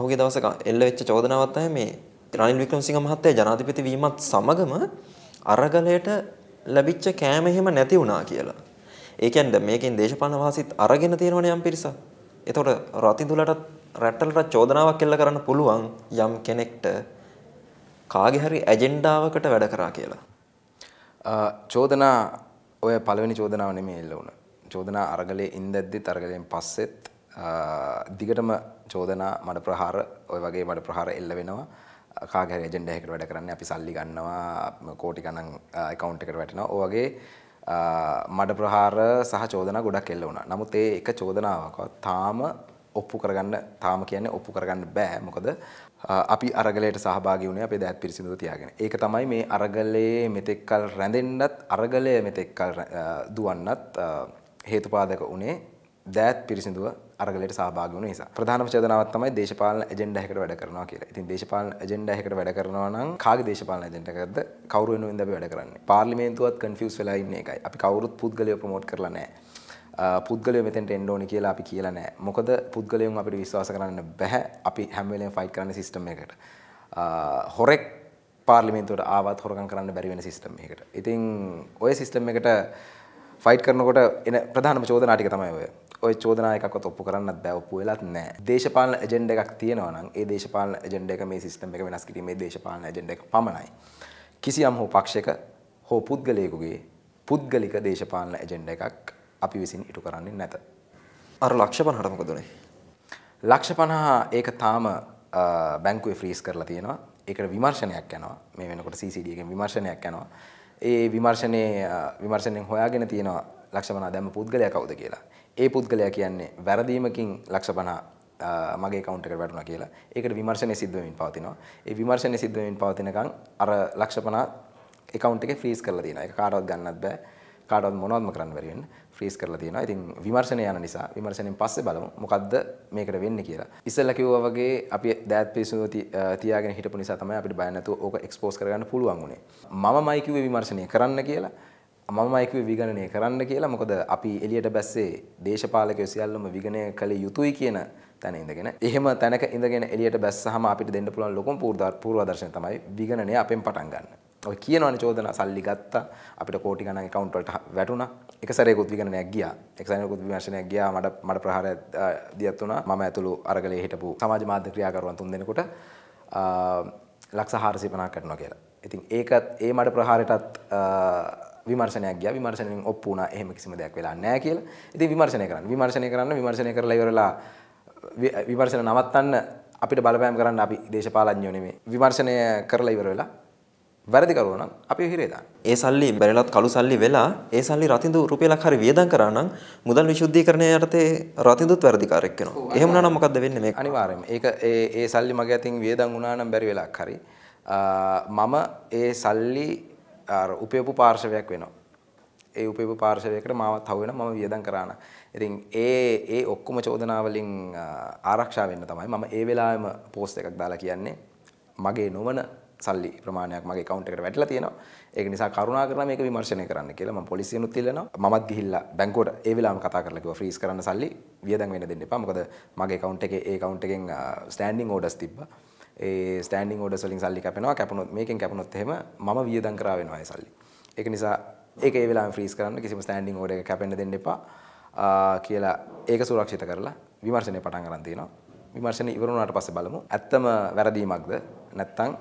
පහුගිය දවසක එල්ල වෙච්ච චෝදනාවක් තමයි මේ රනිල් වික්‍රමසිංහ මහත්තයා ජනාධිපති වීමත් සමගම අරගලයට ලැබිච්ච කෑම එහෙම නැති වුණා කියලා. ඒ කියන්නේ මේකෙන් දේශපාලන වාසිත් අරගෙන තියෙනවනේ යම් පිරිසක්. එතකොට රතිදුලටත් රැට්ටලට චෝදනාවක් එල්ල කරන්න පුළුවන් යම් කෙනෙක්ට කාගේ හරි ඇජෙන්ඩාවකට වැඩ කරා කියලා. චෝදනා ඔය පළවෙනි චෝදනාව නෙමෙයි එල්ල වුණා. චෝදනා අරගලයේ ඉඳද්දි අරගලයෙන් පස්සෙත් දිගටම චෝදනා මඩ ප්‍රහාර ඔය වගේ මඩ ප්‍රහාර එල්ල වෙනවා කාගර ජෙන්ඩ එකට වැඩ කරන්න අපි සල්ලි ගන්නවා කෝටි ගණන් එකකවුන්් එකට වැටෙනවා ඔවගේ මඩ ප්‍රහාර සහ චෝදන ගොඩක් එල්ල වුණා නමුත් ඒ එක චෝදනාවක තාම ඔප්පු කරගන්න තාම කියන්නේ ඔප්පු කරගන්න බෑ මොකද අපි අරගලයට සහභාගී වුණේ අපේ දෑත් පිරිසිදු තියාගෙන. ඒක තමයි මේ අරගලයේ මෙතෙක්කල් රැඳෙන්නත් අරගලය මෙතෙක්කල් දුවන්නත් හේතුපාදක උනේ දෑත් පිරිසිදුව අරගලයට සහභාගී වුණ නිසා. ප්‍රධානම චේතනාවක් තමයි දේශපාලන ඇජෙන්ඩා එකකට වැඩ කරනවා කියලා. ඉතින් දේශපාලන ඇජෙන්ඩා එකකට වැඩ කරනවා නම් කාගේ දේශපාලන ඇජෙන්ඩා එකක්ද කවුරු වෙනුවෙන්ද අපි වැඩ කරන්නේ? පාර්ලිමේන්තුවත් කන්ෆියුස් වෙලා ඉන්නේ එකයි. අපි කවුරුත් පුද්ගලයව ප්‍රොමෝට් කරලා නැහැ. පුද්ගලය මෙතැට එන්ඩෝනි කියලා අපි කියලා නෑ මොකද පුද්ගලයුම් අපිට විශ්වාස කරන්න බැහැ අපි හැම්වලෙන් ෆයිට් කරන්න සිිටම එකට හොරෙක් පාර්ලිමෙන්තුවට ආවත් හොරකන් කරන්න බැරිවෙන සිිටම එකට ඉතින් ඔය සිිස්ටම් එකට ෆයිට් කරනකොට එන ප්‍රධානම චෝදනාටික තමයි ඔය ඔය චෝදනා එකක්වත් ඔප්පු කරන්නත් බෑ ඔප්පු වෙලත් නෑ. දේශපාලන එජෙන්ඩා එකක් තියෙනවා නම් ඒ දේශපාලන එජෙන්ඩා එක මේ සිස්ටම් එක වෙනස් කිරීමේ දේශපාලන එජෙන්ඩා එක පමණයි. කිසියම් හෝ පක්ෂයක හෝ පුද්ගලයෙකුගේ පුද්ගලික දේශපාලන එජෙන්ඩා එකක් අපි විසින් ඉටු කරන්නේ නැත. අර ලක්ෂ 50ට මොකද උනේ? ලක්ෂ 50 ඒක තාම බැංකුවේ ෆ්‍රීස් කරලා තියෙනවා. ඒකට විමර්ශනයක් යනවා. මේ වෙනකොට CCD එකෙන් විමර්ශනයක් යනවා. ඒ විමර්ශනයේ විමර්ශනයෙන් හොයාගෙන තියෙනවා ලක්ෂපනා දැම්ම පුද්ගලයා කවුද කියලා. ඒ පුද්ගලයා කියන්නේ වැරදීමකින් ලක්ෂපනා මගේ කවුන්ට් එකට වැටුණා කියලා. ඒකට විමර්ශනය සිද්ධ වෙමින් පවතිනවා. ඒ විමර්ශනය සිද්ධ වෙමින් පවතිනකන් අර ලක්ෂපනා account එකේ ෆ්‍රීස් කරලා තියෙනවා. ඒක කාටවත් ගන්නත් බෑ. කාටවත් මොනවත්ම කරන්න බැරි වෙන්න ෆ්‍රීස් කරලා තියෙනවා. ඉතින් විමර්ශනය යන නිසා විමර්ශනයෙන් පස්සේ බලමු මොකද්ද මේකට වෙන්නේ කියලා. ඉස්සෙල්ලා කිව්වා වගේ අපි දෑත් පිසුව තියාගෙන හිටපු නිසා තමයි අපිට බය නැතුව ඕක එක්ස්පෝස් කරගන්න පුළුවන් වුණේ. මමමයි කිව්වේ විමර්ශනය කරන්න කියලා. මමයි කිව්වේ විගණනය කරන්න කියලා. මොකද අපි එළියට බැස්සේ දේශපාලකයෝ සියල්ලම විගණනය කළ යුතුයි කියන තැන ඉඳගෙන එහෙම තැනක ඉඳගෙන එළියට බැස්සහම අපිට දෙන්න පුළුවන් ලොකුම පූර්වාදර්ශනය තමයි විගණනය අපෙන් පටන් ගන්න. ඔය කියනවනේ චෝදනා සල්ලි ගත්තා අපිට කෝටි ගණන් account වලට වැටුණා එක සැරේකුත් විගණනයක් ගියා එක සැරේකුත් විමර්ශනයක් ගියා මට මට ප්‍රහාරය දියත් වුණා මම ඇතුළු අරගලේ හිටපු සමාජ මාධ්‍ය ක්‍රියාකරුවන් තුන් දෙනෙකුට ලක්ෂ 450ක් කටනවා කියලා. ඉතින් ඒකත් ඒ මඩ ප්‍රහාරයටත් විමර්ශනයක් ගියා විමර්ශනයෙන් ඔප්පු වුණා එහෙම කිසිම දෙයක් වෙලා නැහැ කියලා. ඉතින් විමර්ශනය කරන්න. විමර්ශනය කරන්න විමර්ශනය කරලා ඉවරලා විමර්ශන නවත්තන්න අපිට බලපෑම් කරන්න අපි දේශපාලඥයෝ නෙමෙයි. විමර්ශනය කරලා ඉවර වෙලා වැරදිකරුවන අපි හිරේදා. ඒ සල්ලි බැරිලත් කළු සල්ලි වෙලා ඒ සල්ලි රතිදු රුපියලක් හරි වියදම් කරා නම් මුදල් විශුද්ධීකරණය යටතේ රතිදුත් වැරදිකාරයෙක් වෙනවා. එහෙම නම් මොකද්ද වෙන්නේ මේක? අනිවාර්යයෙන්ම. ඒක ඒ ඒ සල්ලි මගේ අතින් වියදම් වුණා නම් බැරි වෙලාවක් හරි මම ඒ සල්ලි අර උපයපු පාර්ශවයක් වෙනවා. ඒ උපයපු පාර්ශවයකට මාවත් හවු වෙනවා මම වියදම් කරා නම්. ඉතින් ඒ ඒ ඔක්කොම චෝදනාවලින් ආරක්ෂා වෙන්න තමයි මම ඒ වෙලාවෙම පෝස්ට් එකක් දාලා කියන්නේ මගේ නොවන සල්ලි ප්‍රමාණයක් මගේ account එකට වැටිලා තියෙනවා. ඒක නිසා කරුණා කරලා මේක විමර්ශනය කරන්න කියලා මම පොලිසියෙනුත් ඉල්ලනවා. මමත් ගිහිල්ලා බැංකුවට ඒ වෙලාවම කතා කරලා කිව්වා ෆ්‍රීස් කරන්න සල්ලි වියදම් වෙන්න දෙන්න එපා. මොකද මගේ account එකේ ඒ account එකෙන් ස්ටෑන්ඩින් orders තිබ්බා. ඒ ස්ටෑන්ඩින් orders වලින් සල්ලි කැපෙනවා. කැපුණොත් මේකෙන් කැපුණොත් එහෙම මම වියදම් කරා වෙනවා ඒ සල්ලි. ඒක නිසා ඒක ඒ වෙලාවෙම ෆ්‍රීස් කරන්න කිසිම ස්ටෑන්ඩින් order එකක් කැපෙන්න දෙන්න එපා. කියලා ඒක සුරක්ෂිත කරලා විමර්ශනය පටන් ගන්න තියෙනවා. විමර්ශනය ඉවර වුණාට පස්සේ බලමු. ඇත්තම වැරදීමක්ද නැත්නම්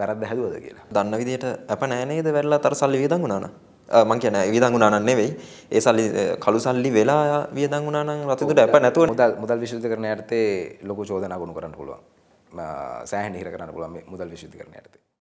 වැරද හැදුවද කියලා දන්න විදිට අප නෑනේද වැල්ලා තර සල්ලි වියදන් ගුණාන මං කියන වියදන් ගුණානන් නෙවෙයි ඒ සල්ලි කළු සල්ලි වෙලා වියදන් ගුණානන් රතුදුට අප නැතුව මුදල් මුදල් විශුද්ධ කරන යටතේ ලොකු චෝදනා ගොනු කරන්න පුළුවන් සෑහෙන හිර කරන්න පුළුවන් මුදල් විශුද්ධ කරන යටතේ